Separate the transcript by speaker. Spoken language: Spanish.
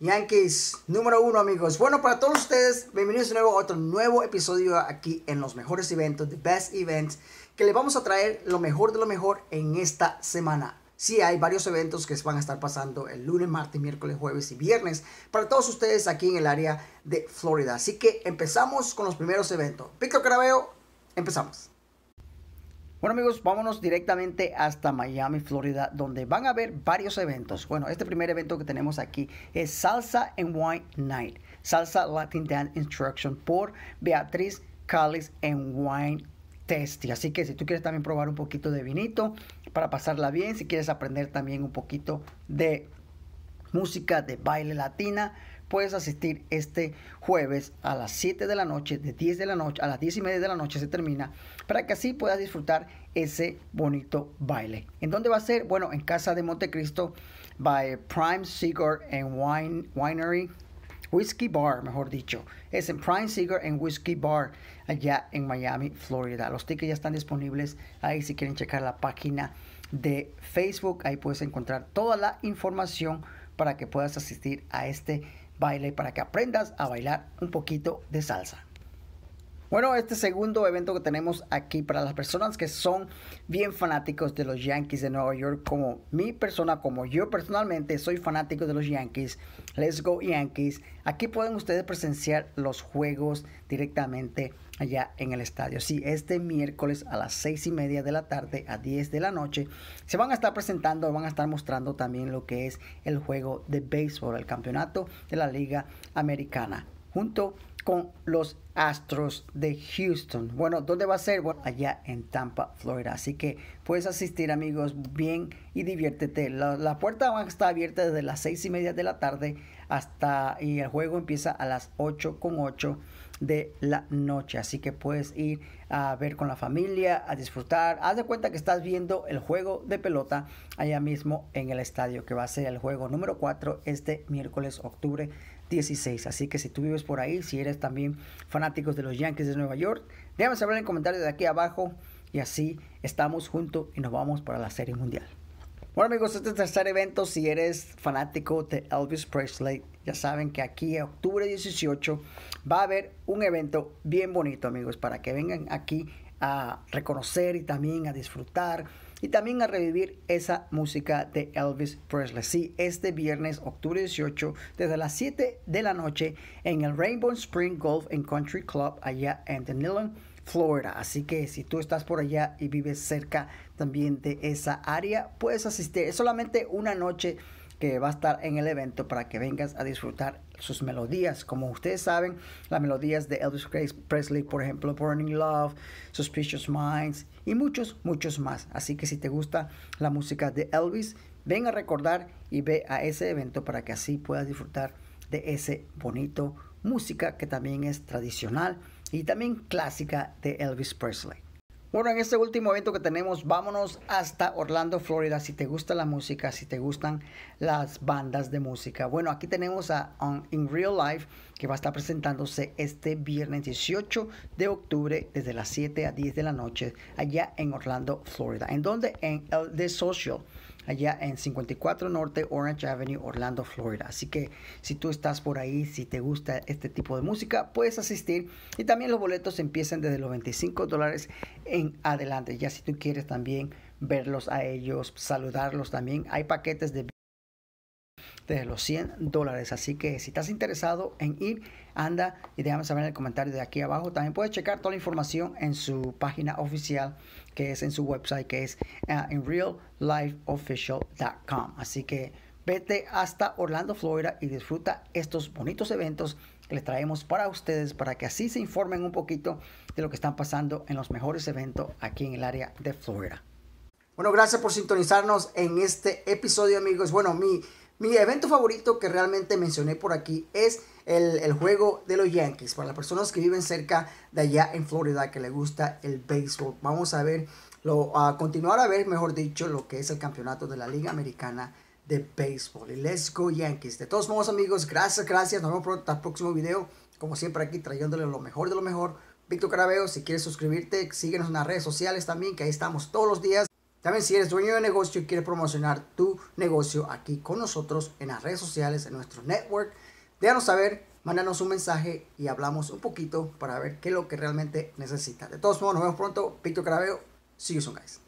Speaker 1: Yankees número uno, amigos. Bueno, para todos ustedes, bienvenidos de nuevo a otro nuevo episodio aquí en los mejores eventos, The Best Events, que le vamos a traer lo mejor de lo mejor en esta semana. Sí, hay varios eventos que van a estar pasando el lunes, martes, miércoles, jueves y viernes para todos ustedes aquí en el área de Florida. Así que empezamos con los primeros eventos. Pico Carabeo, empezamos. Bueno amigos, vámonos directamente hasta Miami, Florida, donde van a haber varios eventos. Bueno, este primer evento que tenemos aquí es Salsa and Wine Night, Salsa Latin Dance Instruction por Beatriz Callis and Wine Testi. Así que si tú quieres también probar un poquito de vinito para pasarla bien, si quieres aprender también un poquito de música de baile latina, puedes asistir este jueves a las 7 de la noche, de 10 de la noche, a las 10 y media de la noche se termina, para que así puedas disfrutar ese bonito baile. ¿En dónde va a ser? Bueno, en Casa de Montecristo, by Prime Cigar and Wine, Winery, Whiskey Bar, mejor dicho. Es en Prime Cigar and Whiskey Bar, allá en Miami, Florida. Los tickets ya están disponibles ahí si quieren checar la página de Facebook. Ahí puedes encontrar toda la información para que puedas asistir a este baile para que aprendas a bailar un poquito de salsa. Bueno, este segundo evento que tenemos aquí para las personas que son bien fanáticos de los Yankees de Nueva York, como mi persona, como yo personalmente soy fanático de los Yankees, Let's Go Yankees, aquí pueden ustedes presenciar los juegos directamente allá en el estadio. Sí, este miércoles a las seis y media de la tarde a 10 de la noche se van a estar presentando, van a estar mostrando también lo que es el juego de béisbol, el campeonato de la Liga Americana, junto con los Astros de Houston. Bueno, ¿dónde va a ser? allá en Tampa, Florida. Así que puedes asistir, amigos, bien y diviértete. La, puerta van a estar abierta desde las seis y media de la tarde hasta y el juego empieza a las ocho con ocho de la noche. Así que puedes ir a ver con la familia, a disfrutar. Haz de cuenta que estás viendo el juego de pelota allá mismo en el estadio, que va a ser el juego número 4 este miércoles, octubre 16. Así que si tú vives por ahí, si eres también fanáticos de los Yankees de Nueva York, déjame saber en comentarios de aquí abajo y así estamos juntos y nos vamos para la Serie Mundial. Bueno amigos, este tercer evento, si eres fanático de Elvis Presley, ya saben que aquí en octubre 18 va a haber un evento bien bonito amigos, para que vengan aquí a reconocer y también a disfrutar y también a revivir esa música de Elvis Presley. Sí, este viernes, octubre 18, desde las 7 de la noche en el Rainbow Spring Golf and Country Club allá en Denilon, Florida. Así que si tú estás por allá y vives cerca también de esa área, puedes asistir. Es solamente una noche que va a estar en el evento para que vengas a disfrutar sus melodías. Como ustedes saben, las melodías de Elvis Presley, por ejemplo, Burning Love, Suspicious Minds y muchos, muchos más. Así que si te gusta la música de Elvis, ven a recordar y ve a ese evento para que así puedas disfrutar de ese bonito música que también es tradicional y también clásica de Elvis Presley. Bueno, en este último evento que tenemos, vámonos hasta Orlando, Florida, si te gusta la música, si te gustan las bandas de música. Bueno, aquí tenemos a In Real Life, que va a estar presentándose este viernes 18 de octubre desde las 7 a 10 de la noche allá en Orlando, Florida. ¿En donde En el The Social allá en 54 Norte Orange Avenue, Orlando, Florida. Así que si tú estás por ahí, si te gusta este tipo de música, puedes asistir. Y también los boletos empiezan desde los 25 dólares en adelante. Ya si tú quieres también verlos a ellos, saludarlos también. Hay paquetes de de los 100 dólares. Así que si estás interesado en ir, anda y déjame saber en el comentario de aquí abajo. También puedes checar toda la información en su página oficial, que es en su website, que es uh, en reallifeofficial.com. Así que vete hasta Orlando, Florida y disfruta estos bonitos eventos que les traemos para ustedes para que así se informen un poquito de lo que están pasando en los mejores eventos aquí en el área de Florida. Bueno, gracias por sintonizarnos en este episodio, amigos. Bueno, mi mi evento favorito que realmente mencioné por aquí es el, juego de los Yankees. Para las personas que viven cerca de allá en Florida que les gusta el béisbol. Vamos a ver, lo, a continuar a ver, mejor dicho, lo que es el campeonato de la Liga Americana de Béisbol. Y let's go Yankees. De todos modos amigos, gracias, gracias. Nos vemos pronto el próximo video. Como siempre aquí trayéndole lo mejor de lo mejor. Víctor Carabeo, si quieres suscribirte, síguenos en las redes sociales también, que ahí estamos todos los días. También si eres dueño de negocio y quieres promocionar tu negocio aquí con nosotros en las redes sociales, en nuestro network, déjanos saber, mándanos un mensaje y hablamos un poquito para ver qué es lo que realmente necesita. De todos modos, nos vemos pronto. Víctor Carabeo. See you soon, guys.